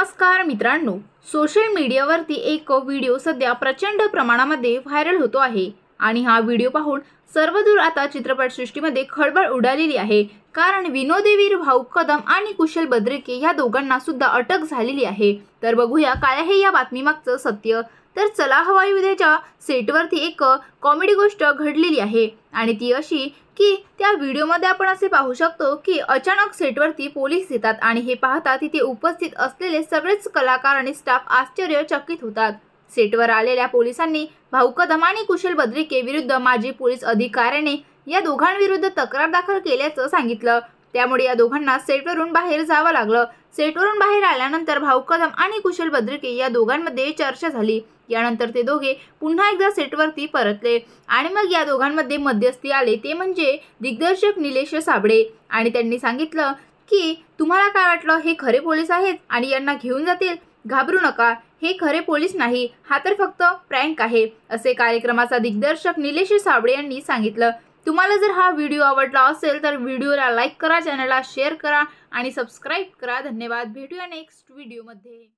नमस्कार मित्रांनो सोशल मीडियावरती एक व्हिडिओ सध्या प्रचंड प्रमाणामध्ये व्हायरल होतो आहे आणि हा व्हिडिओ पाहून सर्वदूर आता चित्रपटसृष्टीमध्ये खळबळ उडालेली आहे कारण विनोदेवीर भाऊ कदम आणि कुशल बद्रिके या दोघांना सुद्धा अटक झालेली आहे तर बघूया काय आहे या बातमीमागचं सत्य तर चला हवाई उद्याच्या सेटवरती एक कॉमेडी गोष्ट घडलेली आहे आणि ती अशी की त्या व्हिडिओमध्ये आपण असे पाहू शकतो की अचानक सेटवरती पोलीस येतात आणि हे पाहता तिथे उपस्थित असलेले सगळेच कलाकार आणि स्टाफ आश्चर्यचकित होतात सेटवर आलेल्या पोलिसांनी भाऊ कदम आणि कुशल बद्रिके विरुद्ध माजी पोलीस अधिकाऱ्याने या दोघांविरुद्ध तक्रार दाखल केल्याचं सांगितलं त्यामुळे या दोघांना सेटवरून बाहेर जावं लागलं सेटवरून बाहेर आल्यानंतर भाऊ कदम आणि कुशल बद्रिके या दोघांमध्ये चर्चा झाली यानंतर ते दोघे पुन्हा एकदा सेटवरती परतले आणि मग या दोघांमध्ये मध्यस्थी आले ते म्हणजे दिग्दर्शक निलेश साबळे आणि त्यांनी सांगितलं की तुम्हाला काय वाटलं हे खरे पोलीस आहेत आणि यांना घेऊन जातील घाबरू नका हे खरे पोलीस नाही हा तर फक्त प्रँक आहे असे कार्यक्रमाचा दिग्दर्शक निलेश साबळे यांनी सांगितलं तुम्हाला जर हा व्हिडिओ आवडला असेल तर व्हिडिओला लाईक करा चॅनलला शेअर करा आणि सबस्क्राईब करा धन्यवाद भेटूया नेक्स्ट व्हिडिओमध्ये